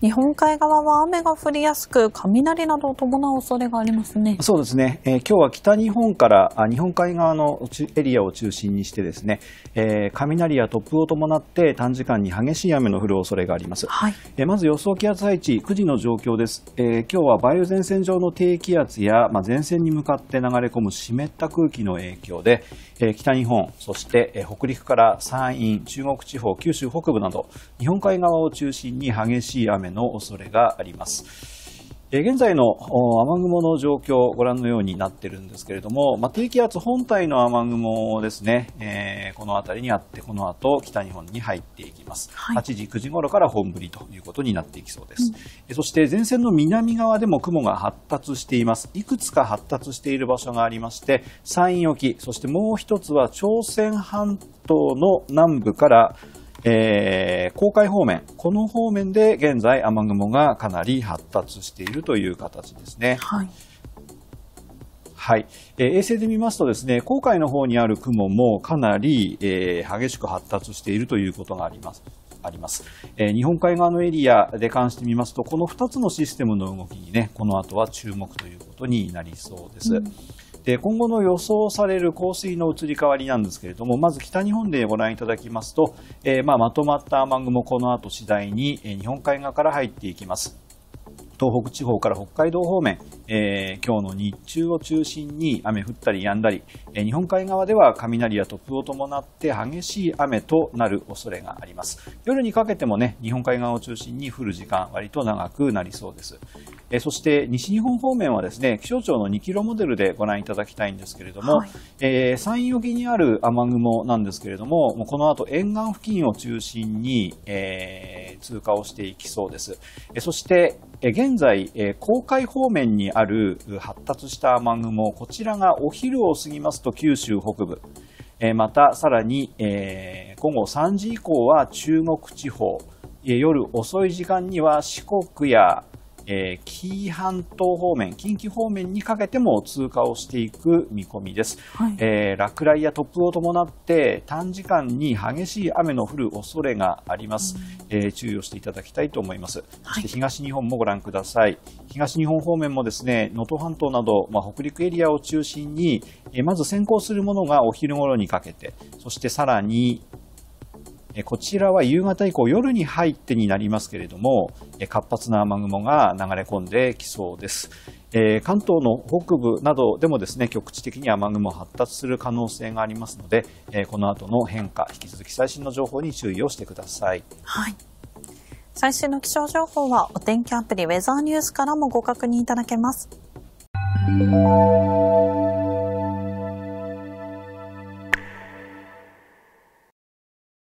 日本海側は雨が降りやすく雷などを伴う恐れがありますねそうですね、えー、今日は北日本から日本海側のエリアを中心にしてですね、えー、雷や突風を伴って短時間に激しい雨の降る恐れがあります、はい、えー、まず予想気圧配置9時の状況です、え今日は梅雨前線上の低気圧や、まあ、前線に向かって流れ込む湿った空気の影響で、え北日本そして北陸から山陰中国地方九州北部など日本海側を中心に激しい雨の恐れがあります。現在の雨雲の状況、ご覧のようになってるんですけれども、まあ、低気圧本体の雨雲ですね、えー、この辺りにあって、この後北日本に入っていきます、はい、8時、9時頃から本降りということになっていきそうです、うん、そして前線の南側でも雲が発達しています、いくつか発達している場所がありまして、山陰沖、そしてもう一つは朝鮮半島の南部からえー、公海方面、この方面で現在雨雲がかなり発達しているという形ですね。はい。はい、えー、衛星で見ますとですね、航海の方にある雲もかなり、えー、激しく発達しているということがあります。あります、えー、日本海側のエリアで関してみますとこの2つのシステムの動きにねこの後は注目ということになりそうです。うんで今後の予想される降水の移り変わりなんですけれどもまず北日本でご覧いただきますと、えー、まあ、まとまった雨雲この後次第に日本海側から入っていきます東北地方から北海道方面えー、今日の日中を中心に雨降ったり止んだり、えー、日本海側では雷や突風を伴って激しい雨となる恐れがあります夜にかけてもね日本海側を中心に降る時間割と長くなりそうです、えー、そして西日本方面はですね気象庁の2キロモデルでご覧いただきたいんですけれども、はい、え山陰沖にある雨雲なんですけれどももうこの後沿岸付近を中心に、え通過をしていきそうです、えそして、え現在、えー、公海方面にあるある発達した雨雲、こちらがお昼を過ぎますと九州北部、えまたさらに、え午後3時以降は中国地方、夜遅い時間には四国やえー、紀伊半島方面、近畿方面にかけても通過をしていく見込みです、はい、えー、落雷や突風を伴って短時間に激しい雨の降る恐れがあります、うん、えー、注意をしていただきたいと思います、そして東日本もご覧ください、東日本方面もですね能登半島など、まあ、北陸エリアを中心に、えまず先行するものがお昼頃にかけてそしてさらにこちらは夕方以降、夜に入ってになりますけれども、活発な雨雲が流れ込んできそうです。え関東の北部などでもですね局地的に雨雲発達する可能性がありますので、えこの後の変化引き続き最新の情報に注意をしてください。はい最新の気象情報はお天気アプリウェザーニュースからもご確認いただけます。